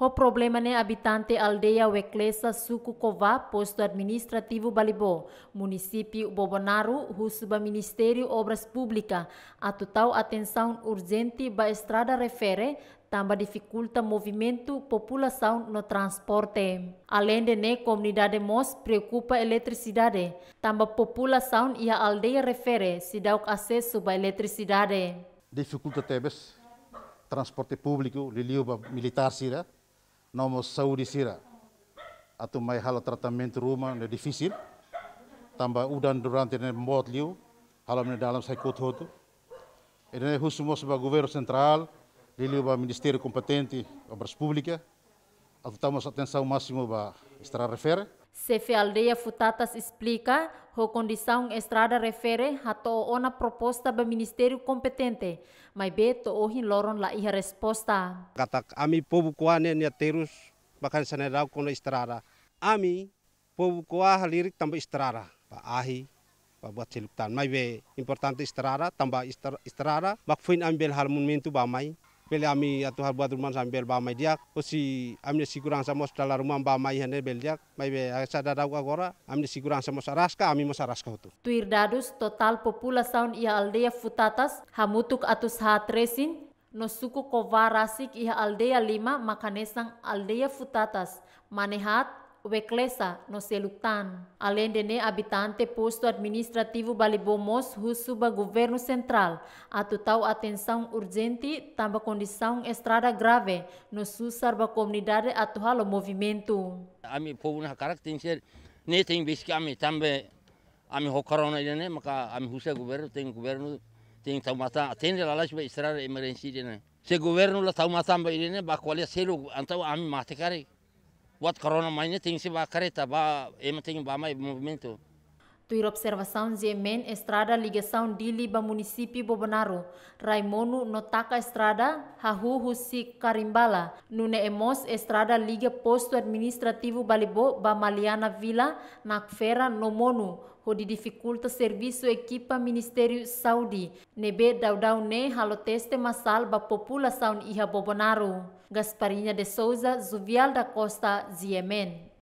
O problema é habitante aldeia Weklesa Suco Cová, posto administrativo Balibó, município Bobonaro, Rusuba Ministério Obras Públicas. A total atenção urgente ba estrada refere também dificulta movimento população no transporte. Além de ne, comunidade mos preocupa eletricidade. Também população e a aldeia refere se dá acesso à eletricidade. Dificulta também transporte público, reliu militar sira não saúde saudicira atau mai hal tratamento rumah ne difícil tambah udan durante ne mbot liu halam ne dalam sai kot hotu ene para ba governo central liu ba ministério competente obras públicas atutamos atenção máxima ba estar refere Sefe aldeia futatas explica ho condição estrada refere a ona proposta do ministério competente, mas be to ohin loron la iha resposta. Kata ami povo kuane nia terus bahkan sanedau kono estrada. Ami povo kua halirik tambah estrada, pa ahi, pa buat siluktan. Mai be importante estrada tambah estrada, bakfuin ambil hal mintu ba mai beli ami atau har buat rumah sambil bawa mai dia ami si kurang sama setelah rumah bawa mai hene beli dia mai be eh, sada dau agora si kurang sama saraska ami itu. Tuir dadus total tahun ia aldea futatas hamutuk resin. hatresin nosuku kovarasik ia aldea lima makanesang aldea futatas manehat o Eclesa no Seluctan. Além de ne habitante posto administrativo Balibomos Husuba Governo Central, a total atenção urgente tamba condição estrada grave no sul sarba comunidade atual movimento. Ami povo na característica ne tem vez que ami tambe ami hokarona ne maka ami husa governo tem governo tem taumata atende lá lá estrada emergência ne. Se governo lá taumata ba ne ba qual é selo antau ami matekare. What corona mine things ba kareta ba emating ba mai movimento. Oh. Tuir observação Zemen Estrada ligação Dili ba município Bobonaro. Raimono Notaka Estrada, Hahu Husi Carimbala, Nune Emos Estrada liga posto administrativo Balibo ba Maliana Vila, no monu, onde dificulta serviço equipa Ministério Saudi. Nebe daudau ne haloteste massal ba população iha Bobonaro, Gasparinha de Souza, Zuvial da Costa, Ziemen.